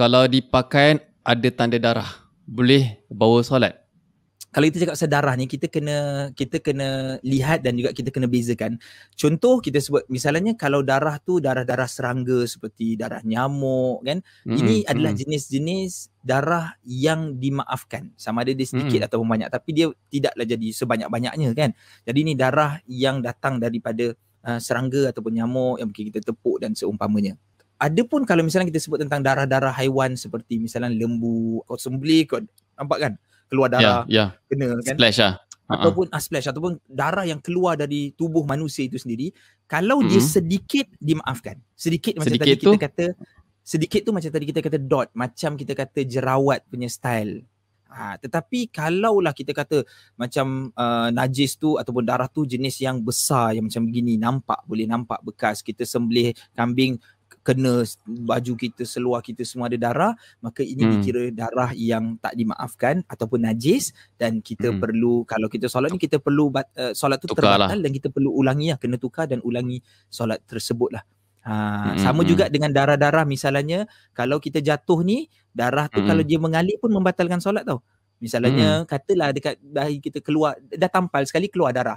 kalau dipakai ada tanda darah boleh bawa solat kalau kita cakap sedarah ni kita kena kita kena lihat dan juga kita kena bezakan contoh kita sebut misalnya kalau darah tu darah-darah serangga seperti darah nyamuk kan mm-hmm. ini hmm. adalah jenis-jenis darah yang dimaafkan sama ada dia hmm. sedikit mm ataupun banyak tapi dia tidaklah jadi sebanyak-banyaknya kan jadi ini darah yang datang daripada uh, serangga ataupun nyamuk yang mungkin kita tepuk dan seumpamanya ada pun kalau misalnya kita sebut tentang darah-darah haiwan seperti misalnya lembu kau sembeli kau nampak kan keluar ya, darah yeah, yeah. kena kan splash lah. ah ataupun uh-huh. splash ataupun darah yang keluar dari tubuh manusia itu sendiri kalau mm-hmm. dia sedikit dimaafkan sedikit macam sedikit tadi tu? kita kata sedikit tu macam tadi kita kata dot macam kita kata jerawat punya style Ha, tetapi kalaulah kita kata macam uh, najis tu ataupun darah tu jenis yang besar yang macam begini nampak boleh nampak bekas kita sembelih kambing kena baju kita seluar kita semua ada darah maka ini hmm. dikira darah yang tak dimaafkan ataupun najis dan kita hmm. perlu kalau kita solat ni kita perlu uh, solat tu Tukarlah. terbatal dan kita perlu ulangi lah kena tukar dan ulangi solat tersebut lah Ha, hmm, sama hmm, juga hmm. dengan darah-darah misalnya kalau kita jatuh ni darah tu hmm kalau dia mengalir pun membatalkan solat tau misalnya mm-hmm. katalah dekat dahi kita keluar dah tampal sekali keluar darah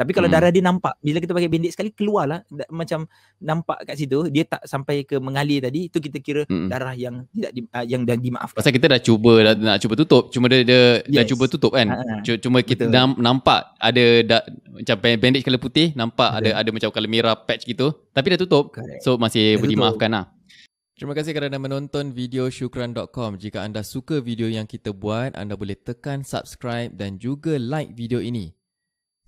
tapi kalau hmm. darah dia nampak bila kita pakai bendik sekali keluarlah da- macam nampak kat situ dia tak sampai ke mengalir tadi itu kita kira hmm. darah yang tidak di, uh, yang dah dimaafkan. Pasal kita dah cuba dah, nak cuba tutup cuma dia, dia yes. dah cuba tutup kan. Ha-ha. Cuma kita Betul. nampak ada da- macam bendik kala putih nampak Betul. ada ada macam kala merah patch gitu tapi dah tutup. Correct. So masih boleh maafkan lah. Terima kasih kerana menonton video syukran.com. Jika anda suka video yang kita buat, anda boleh tekan subscribe dan juga like video ini.